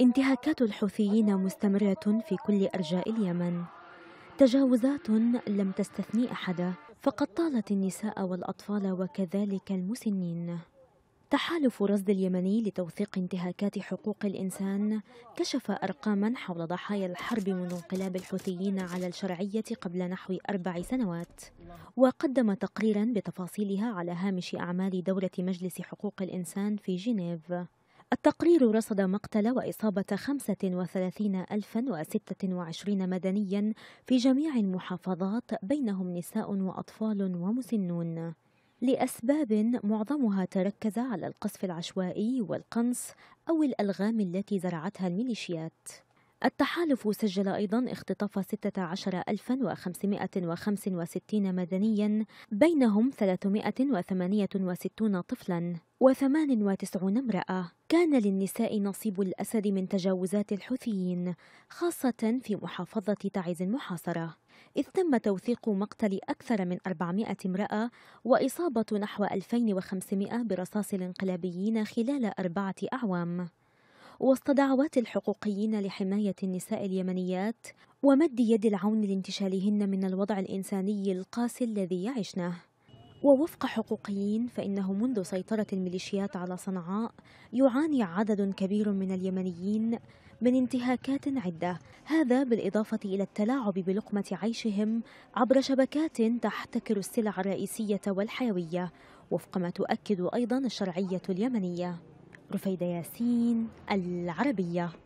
انتهاكات الحوثيين مستمرة في كل أرجاء اليمن تجاوزات لم تستثني أحدا فقد طالت النساء والأطفال وكذلك المسنين تحالف رصد اليمني لتوثيق انتهاكات حقوق الإنسان كشف أرقاما حول ضحايا الحرب من انقلاب الحوثيين على الشرعية قبل نحو أربع سنوات وقدم تقريرا بتفاصيلها على هامش أعمال دورة مجلس حقوق الإنسان في جنيف التقرير رصد مقتل وإصابة 35026 مدنيا في جميع المحافظات بينهم نساء وأطفال ومسنون لأسباب معظمها تركز على القصف العشوائي والقنص أو الألغام التي زرعتها الميليشيات التحالف سجل أيضا اختطاف 16565 مدنيا بينهم 368 طفلا و98 امرأة كان للنساء نصيب الأسد من تجاوزات الحوثيين خاصة في محافظة تعز المحاصرة إذ تم توثيق مقتل أكثر من 400 امرأة وإصابة نحو 2500 برصاص الانقلابيين خلال أربعة أعوام وسط دعوات الحقوقيين لحماية النساء اليمنيات ومد يد العون لانتشالهن من الوضع الإنساني القاسي الذي يعشنه ووفق حقوقيين فإنه منذ سيطرة الميليشيات على صنعاء يعاني عدد كبير من اليمنيين من انتهاكات عدة هذا بالإضافة إلى التلاعب بلقمة عيشهم عبر شبكات تحتكر السلع الرئيسية والحيوية وفق ما تؤكد أيضا الشرعية اليمنية رفيدة ياسين العربية